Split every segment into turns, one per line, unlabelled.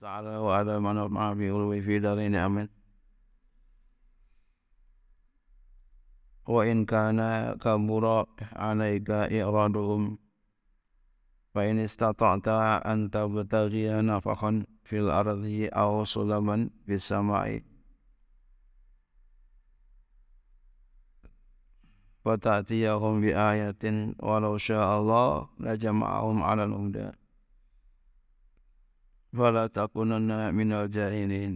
تعالى وعلى من أطمع في غلوه في دارين أمن وإن كان كبر عليك إرادهم فإن استطعت أن تبتغي نفقا في الأرض أو سلما في السماء فتأتيهم بآية ولو شاء الله لجمعهم على الهدى wala takunanna minal jahilin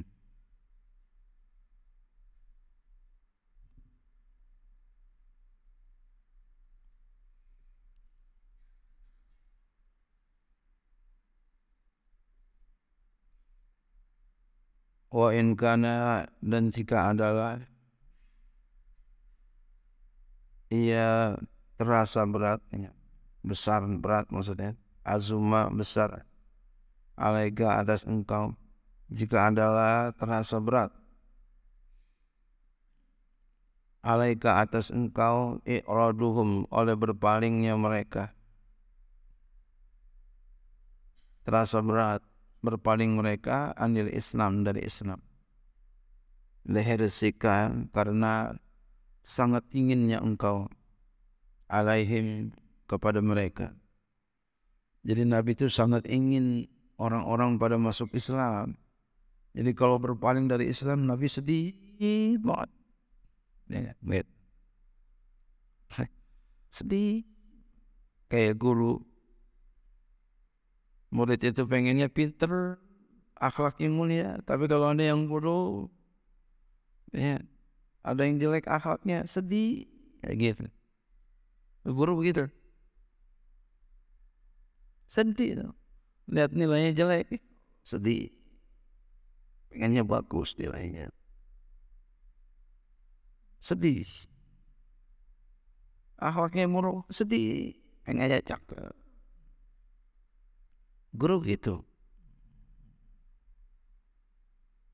Wa in kana dan jika adalah ia terasa berat, ya, besar berat maksudnya, azuma besar alaika atas engkau jika adalah terasa berat alaika atas engkau i'raduhum oleh berpalingnya mereka terasa berat berpaling mereka anil Islam dari Islam leher sika karena sangat inginnya engkau alaihim kepada mereka jadi Nabi itu sangat ingin orang-orang pada masuk Islam. Jadi kalau berpaling dari Islam Nabi sedih banget. Ya sedih. Kayak guru. Murid itu pengennya pinter, akhlak yang mulia, tapi kalau ada yang bodoh, ya, ada yang jelek akhlaknya, sedih, kayak gitu. Guru begitu. Sedih. dong lihat nilainya jelek sedih pengennya bagus nilainya sedih akhlaknya murung sedih pengennya cakep guru gitu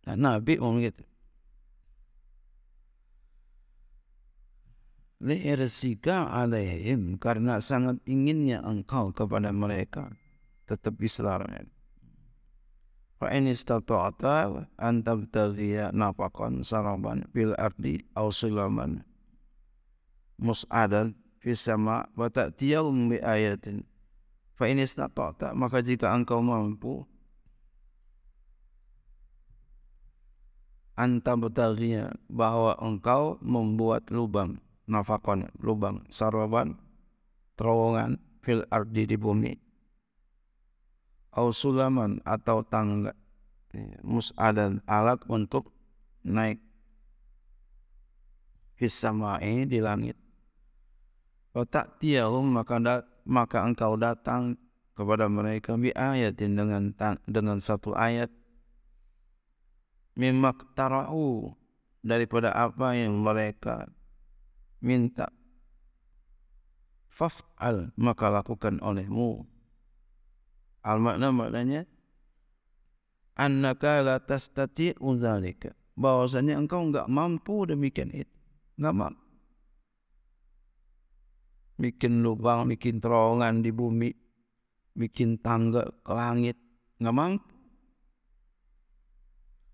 nah, nabi om gitu resika alaihim karena sangat inginnya engkau kepada mereka tetap Islam ya. Fa in istata'ta an tabtaghiya nafaqan saraban bil ardi aw mus mus'adan fis sama wa ta'tiyahum bi ayatin fa in istata'ta maka jika engkau mampu antabtaghiya bahwa engkau membuat lubang nafakon lubang saraban terowongan fil ardi di bumi au sulaman atau tangga mus'adan alat untuk naik fisamai di langit otak tiarum maka maka engkau datang kepada mereka bi ayatin dengan dengan satu ayat memak tarau daripada apa yang mereka minta faf'al maka lakukan olehmu Al makna maknanya annaka la tastati'u dzalika. Bahwasanya engkau enggak mampu demikian itu. Enggak mampu. Bikin lubang, bikin terowongan di bumi, bikin tangga ke langit, enggak mampu.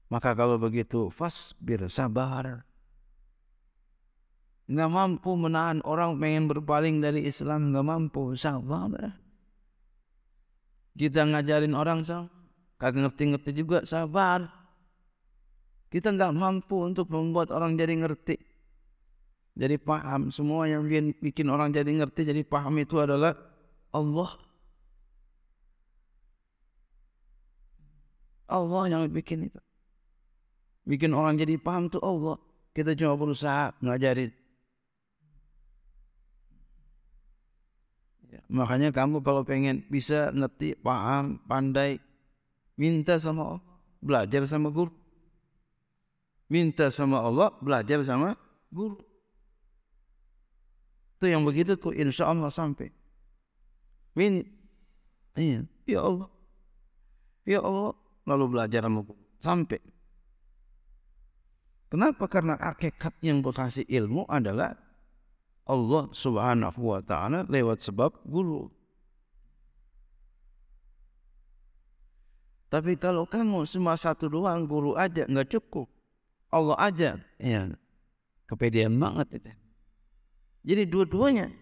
Maka kalau begitu fasbir sabar. Nggak mampu menahan orang pengen berpaling dari Islam nggak mampu sabar. Kita ngajarin orang sah, kagak ngerti-ngerti juga sabar. Kita nggak mampu untuk membuat orang jadi ngerti. Jadi paham semua yang bikin orang jadi ngerti jadi paham itu adalah Allah. Allah yang bikin itu. Bikin orang jadi paham tuh Allah. Kita cuma berusaha ngajarin. Makanya kamu kalau pengen bisa ngerti, paham, pandai, minta sama Allah, belajar sama guru. Minta sama Allah, belajar sama guru. Itu yang begitu tuh insya Allah sampai. Min, iya, ya Allah, ya Allah, lalu belajar sama guru sampai. Kenapa? Karena hakikat yang berkasih ilmu adalah Allah Subhanahu wa taala lewat sebab guru. Tapi kalau kamu cuma satu doang guru aja nggak cukup. Allah aja ya kepedean banget itu. Jadi dua-duanya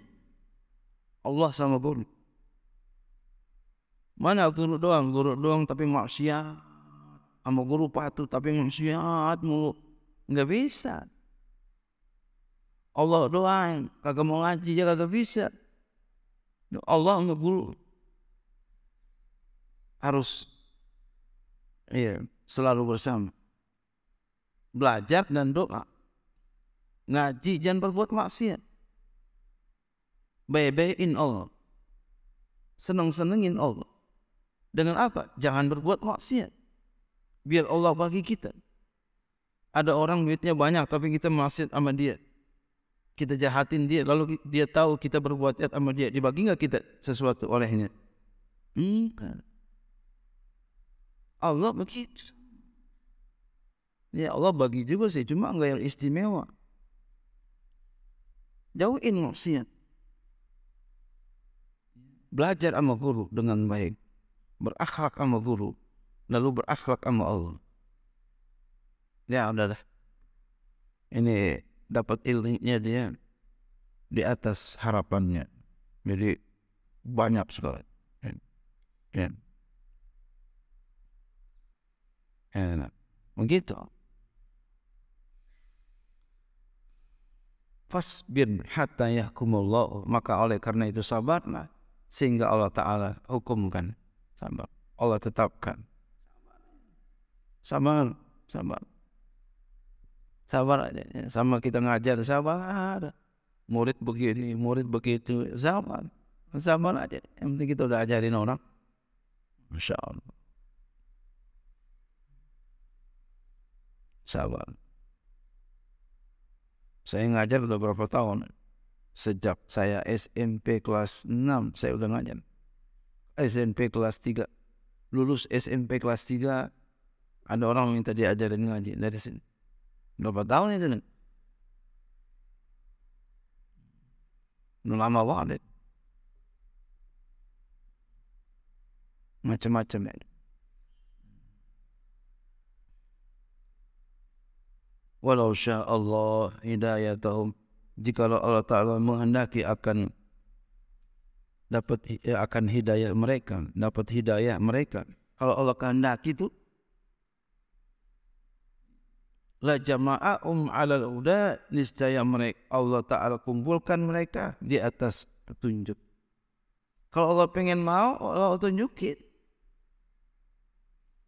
Allah sama guru. Mana guru doang, guru doang tapi maksiat. Sama guru patuh tapi maksiat mulu. Nggak bisa. Allah doang kagak mau ngaji ya kagak bisa ya Allah ngeguru harus iya selalu bersama belajar dan doa ngaji jangan berbuat maksiat bebein Allah seneng-senengin Allah dengan apa? Jangan berbuat maksiat. Biar Allah bagi kita. Ada orang duitnya banyak tapi kita maksiat sama dia kita jahatin dia lalu dia tahu kita berbuat jahat sama dia dibagi nggak kita sesuatu olehnya enggak Allah begitu ya Allah bagi juga sih cuma enggak yang istimewa jauhin maksiat belajar sama guru dengan baik berakhlak sama guru lalu berakhlak sama Allah ya udah ini dapat ilmunya dia di atas harapannya. Jadi banyak sekali. Ya. Enak. Begitu. Fasbir hatta yahkumullah. Maka oleh karena itu sabarlah. Sehingga Allah Ta'ala hukumkan. Sabar. Allah tetapkan. Sabar. Sabar. sabar sabar aja sama kita ngajar sabar murid begini murid begitu sabar sabar aja yang penting kita udah ajarin orang masya Allah sabar saya ngajar udah berapa tahun sejak saya SMP kelas 6 saya udah ngajar SMP kelas 3 lulus SMP kelas 3 ada orang minta diajarin ngaji dari sini Berapa tahun itu nih? Lama banget. Macam-macam nih. Walau sya Allah hidayatahum jikalau Allah Taala menghendaki akan dapat eh, akan hidayah mereka, dapat hidayah mereka. Kalau Allah kehendaki itu la jama'ahum alal huda niscaya mereka Allah taala kumpulkan mereka di atas petunjuk. Kalau Allah pengen mau Allah tunjukin.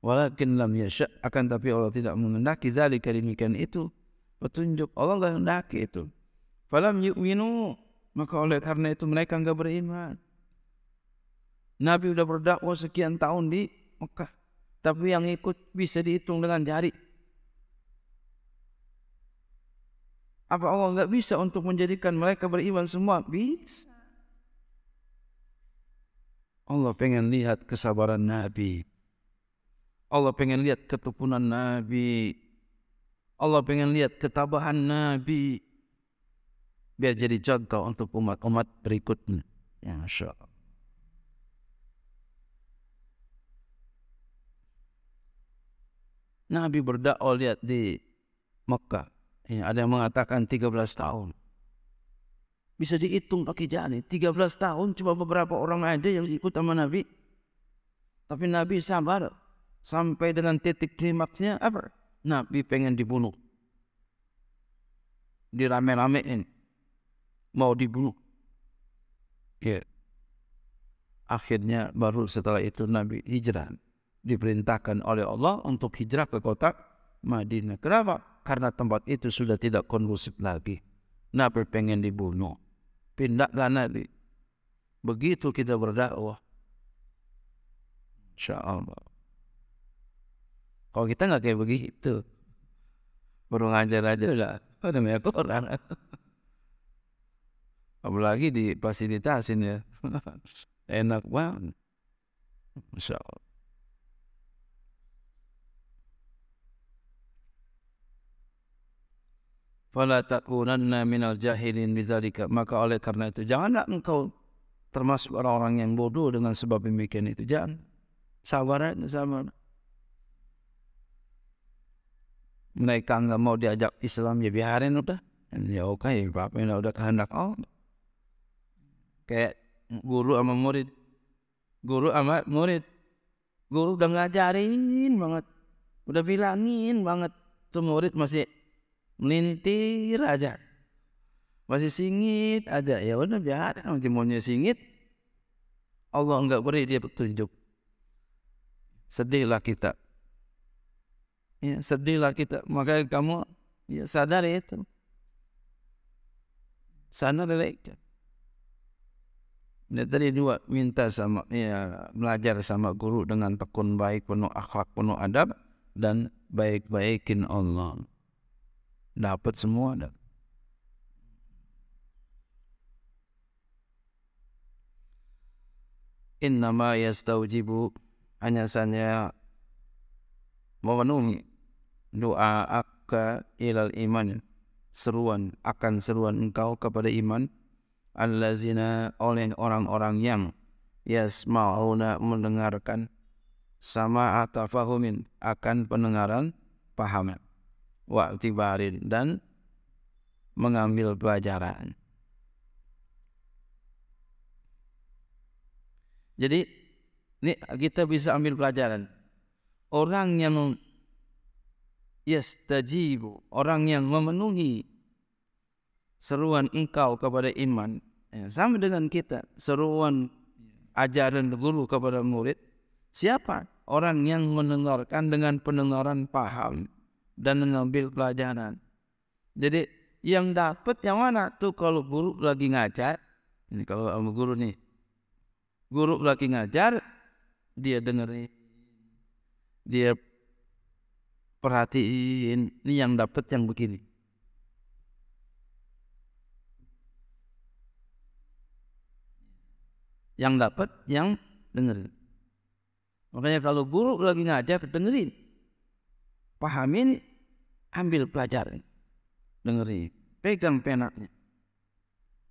Walakin lam yasha akan tapi Allah tidak mengendaki zalika demikian itu petunjuk Allah enggak hendaki itu. Falam yu'minu maka oleh karena itu mereka enggak beriman. Nabi sudah berdakwah sekian tahun di Mekah, tapi yang ikut bisa dihitung dengan jari Apa Allah nggak bisa untuk menjadikan mereka beriman semua? Bisa. Allah pengen lihat kesabaran Nabi. Allah pengen lihat ketupunan Nabi. Allah pengen lihat ketabahan Nabi. Biar jadi contoh untuk umat-umat berikutnya. Ya, Masya Allah. Nabi berdakwah lihat di Mekah Ya, ada yang mengatakan 13 tahun. Bisa dihitung pakai jari. 13 tahun cuma beberapa orang ada yang ikut sama Nabi. Tapi Nabi sabar. Sampai dengan titik klimaksnya apa? Nabi pengen dibunuh. Dirame-ramein. Mau dibunuh. Ya. Akhirnya baru setelah itu Nabi hijrah. Diperintahkan oleh Allah untuk hijrah ke kota Madinah. Kenapa? Karena tempat itu sudah tidak kondusif lagi. Nabi pengen dibunuh. Pindahlah Nabi. Begitu kita berdakwah. Insya Allah. Kalau kita nggak kayak begitu. Baru ngajar aja lah. Ada banyak orang. Apalagi di fasilitas ya. Enak banget. Insya Allah. fala takunanna minal jahilin bidzalika maka oleh karena itu janganlah engkau termasuk orang-orang yang bodoh dengan sebab demikian itu jangan sabar aja sabar mereka nggak mau diajak Islam ya biarin udah ya oke okay, ya, apa ya, udah kehendak Allah kayak guru sama murid guru sama murid guru udah ngajarin banget udah bilangin banget tuh murid masih melintir aja masih singit aja ya udah biar timunnya singit Allah enggak beri dia petunjuk sedihlah kita ya sedihlah kita makanya kamu ya sadar itu Sana dari itu Ya, tadi dua minta sama ya belajar sama guru dengan tekun baik penuh akhlak penuh adab dan baik-baikin Allah dapat semua dah. Innama yastaujibu hanya saja memenuhi doa akka ilal iman seruan akan seruan engkau kepada iman allazina oleh orang-orang yang yasmauna mendengarkan sama atafahumin akan pendengaran paham wa'tibarin dan mengambil pelajaran. Jadi ini kita bisa ambil pelajaran. Orang yang yastajibu, orang yang memenuhi seruan engkau kepada iman ya, sama dengan kita seruan ajaran guru kepada murid siapa orang yang mendengarkan dengan pendengaran paham dan mengambil pelajaran. Jadi yang dapat yang mana tuh kalau guru lagi ngajar? Ini kalau sama guru nih. Guru lagi ngajar, dia dengerin. Dia perhatiin ini yang dapat yang begini. Yang dapat yang dengerin. Makanya kalau guru lagi ngajar dengerin pahamin, ambil pelajaran. Dengerin, pegang penaknya.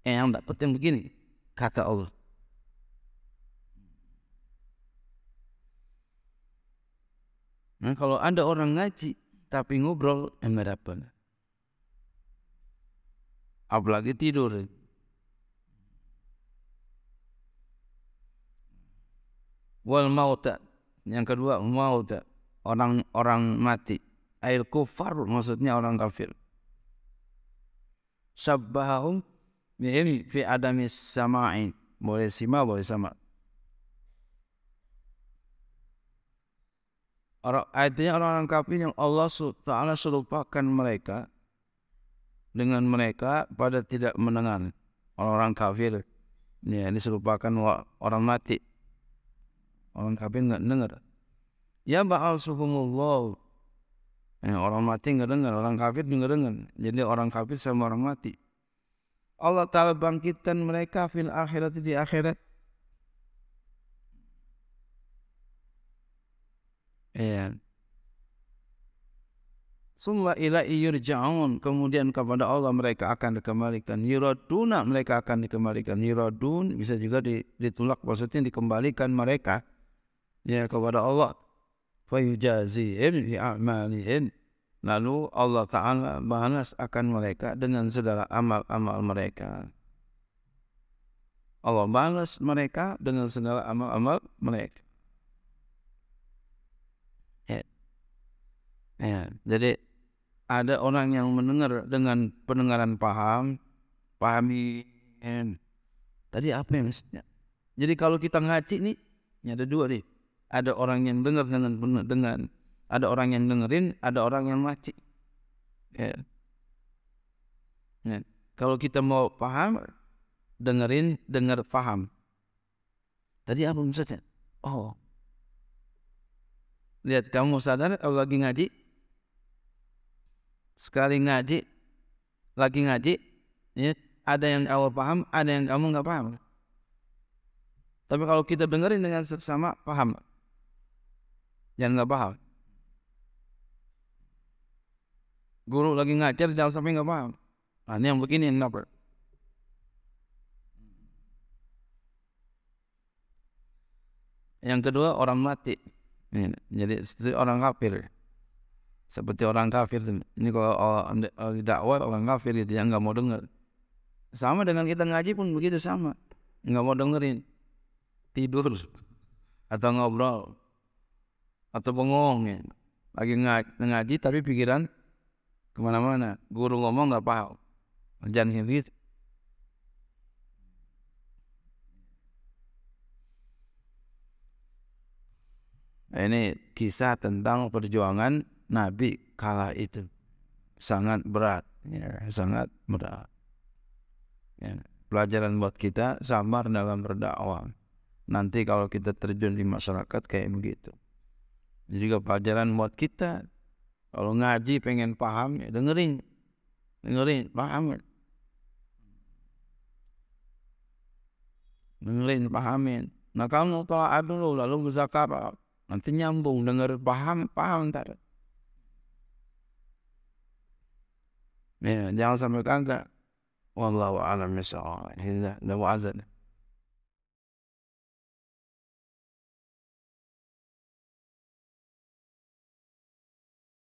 Eh, yang dapat yang begini, kata Allah. Nah, kalau ada orang ngaji tapi ngobrol enggak ya dapat. Apalagi tidur. Wal mauta. Yang kedua mauta orang-orang mati. air kufar maksudnya orang kafir. Sabbahum bihim fi adami samain, Boleh sima, boleh sama. Orang, artinya orang-orang kafir yang Allah Taala serupakan mereka dengan mereka pada tidak mendengar orang-orang kafir ya ini serupakan orang mati orang kafir nggak dengar Ya yab'asuhumullahu. Ya, eh, orang mati nggak dengar, orang kafir juga dengar. Jadi orang kafir sama orang mati. Allah Ta'ala bangkitkan mereka fil akhirat di akhirat. Ya. Summa ilahi yurja'un. Kemudian kepada Allah mereka akan dikembalikan. Yuraduna mereka akan dikembalikan. Yuradun bisa juga ditulak maksudnya dikembalikan mereka ya kepada Allah fayujazihim bi'amalihim. Lalu Allah Ta'ala balas akan mereka dengan segala amal-amal mereka. Allah balas mereka dengan segala amal-amal mereka. Ya. ya. Jadi ada orang yang mendengar dengan pendengaran paham, pahami. Tadi apa ya maksudnya? Jadi kalau kita ngaji nih, ini ada dua nih ada orang yang dengar dengan benar dengan ada orang yang dengerin ada orang yang mati ya. ya. kalau kita mau paham dengerin dengar paham tadi apa maksudnya oh lihat kamu sadar kalau lagi ngaji sekali ngaji lagi ngaji ya ada yang awal paham ada yang kamu nggak paham tapi kalau kita dengerin dengan sesama paham jangan nggak paham. Guru lagi ngajar jangan sampai nggak paham. Nah, ini yang begini yang nggak Yang kedua orang mati. Ini, jadi seperti orang kafir. Seperti orang kafir. Ini kalau dakwah orang kafir itu yang nggak mau dengar. Sama dengan kita ngaji pun begitu sama. Nggak mau dengerin. Tidur atau ngobrol atau bengong ya. Lagi ngaji tapi pikiran kemana-mana. Guru ngomong nggak paham. Jangan kayak gitu. Nah, ini kisah tentang perjuangan Nabi kala itu sangat berat, ya, sangat berat. Ya. Pelajaran buat kita sabar dalam berdakwah. Nanti kalau kita terjun di masyarakat kayak begitu juga pelajaran buat kita kalau ngaji pengen paham ya dengerin dengerin paham dengerin pahamin nah kalau tolak dulu lalu muzakarah nanti nyambung denger paham paham ntar ya jangan sampai kagak wallahu a'lam bishawab hidayah dan wazan.